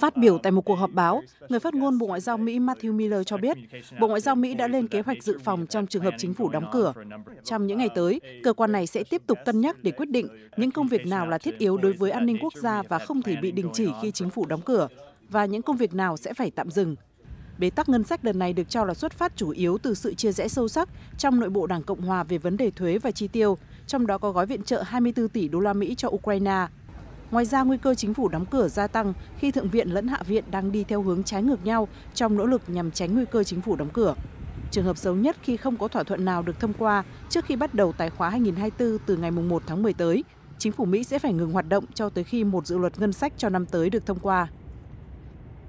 Phát biểu tại một cuộc um, họp báo, người phát ngôn Bộ Ngoại giao uh, Mỹ Matthew Miller cho biết, Bộ Ngoại giao Mỹ đã lên kế hoạch dự phòng trong trường hợp chính phủ đóng cửa. Trong những uh, ngày tới, cơ quan này sẽ tiếp tục cân nhắc để quyết định uh, những công việc nào là thiết yếu đối với an ninh quốc gia và không thể bị đình chỉ khi chính phủ đóng cửa, và những công việc nào sẽ phải tạm dừng. Bế tắc ngân sách lần này được cho là xuất phát chủ yếu từ sự chia rẽ sâu sắc trong nội bộ Đảng Cộng hòa về vấn đề thuế và chi tiêu, trong đó có gói viện trợ 24 tỷ đô la Mỹ cho Ukraine Ngoài ra, nguy cơ chính phủ đóng cửa gia tăng khi Thượng viện lẫn Hạ viện đang đi theo hướng trái ngược nhau trong nỗ lực nhằm tránh nguy cơ chính phủ đóng cửa. Trường hợp xấu nhất khi không có thỏa thuận nào được thông qua trước khi bắt đầu tài khóa 2024 từ ngày 1 tháng 10 tới, chính phủ Mỹ sẽ phải ngừng hoạt động cho tới khi một dự luật ngân sách cho năm tới được thông qua.